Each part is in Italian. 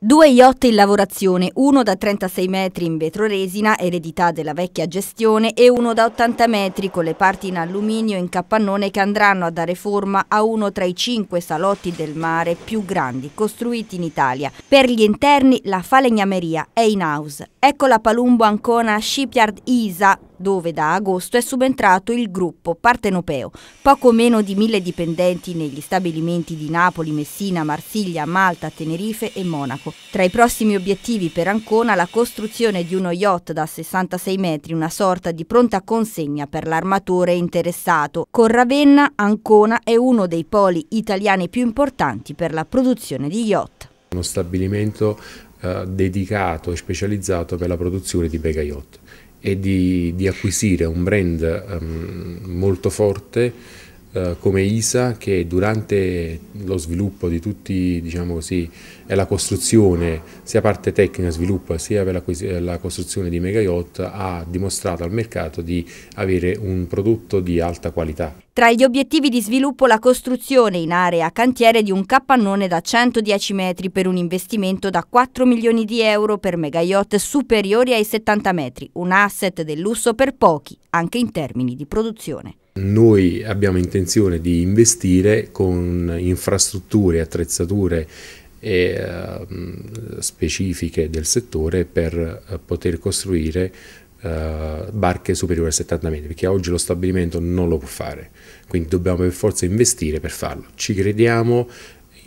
Due yacht in lavorazione, uno da 36 metri in vetroresina, eredità della vecchia gestione, e uno da 80 metri con le parti in alluminio in capannone che andranno a dare forma a uno tra i cinque salotti del mare più grandi costruiti in Italia. Per gli interni la falegnameria è in house. Ecco la Palumbo Ancona Shipyard Isa, dove da agosto è subentrato il gruppo partenopeo. Poco meno di mille dipendenti negli stabilimenti di Napoli, Messina, Marsiglia, Malta, Tenerife e Monaco. Tra i prossimi obiettivi per Ancona la costruzione di uno yacht da 66 metri, una sorta di pronta consegna per l'armatore interessato. Con Ravenna, Ancona è uno dei poli italiani più importanti per la produzione di yacht. Uno stabilimento eh, dedicato e specializzato per la produzione di mega yacht e di, di acquisire un brand um, molto forte uh, come ISA che durante lo sviluppo di tutti, diciamo così, e la costruzione, sia parte tecnica sviluppo sia per la, la costruzione di Mega Yacht, ha dimostrato al mercato di avere un prodotto di alta qualità. Tra gli obiettivi di sviluppo la costruzione in area cantiere di un capannone da 110 metri per un investimento da 4 milioni di euro per megayacht superiori ai 70 metri, un asset del lusso per pochi, anche in termini di produzione. Noi abbiamo intenzione di investire con infrastrutture attrezzature e, uh, specifiche del settore per uh, poter costruire eh, barche superiori a 70 metri, perché oggi lo stabilimento non lo può fare, quindi dobbiamo per forza investire per farlo. Ci crediamo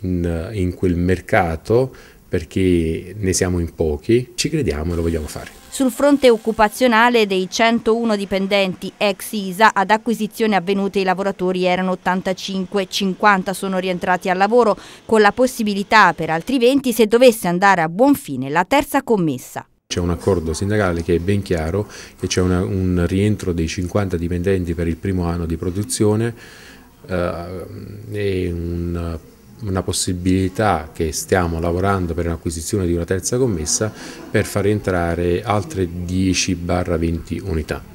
in, in quel mercato perché ne siamo in pochi, ci crediamo e lo vogliamo fare. Sul fronte occupazionale dei 101 dipendenti ex ISA ad acquisizione avvenute i lavoratori erano 85, 50 sono rientrati al lavoro con la possibilità per altri 20 se dovesse andare a buon fine la terza commessa. C'è un accordo sindacale che è ben chiaro che c'è un rientro dei 50 dipendenti per il primo anno di produzione eh, e un, una possibilità che stiamo lavorando per l'acquisizione di una terza commessa per far entrare altre 10-20 unità.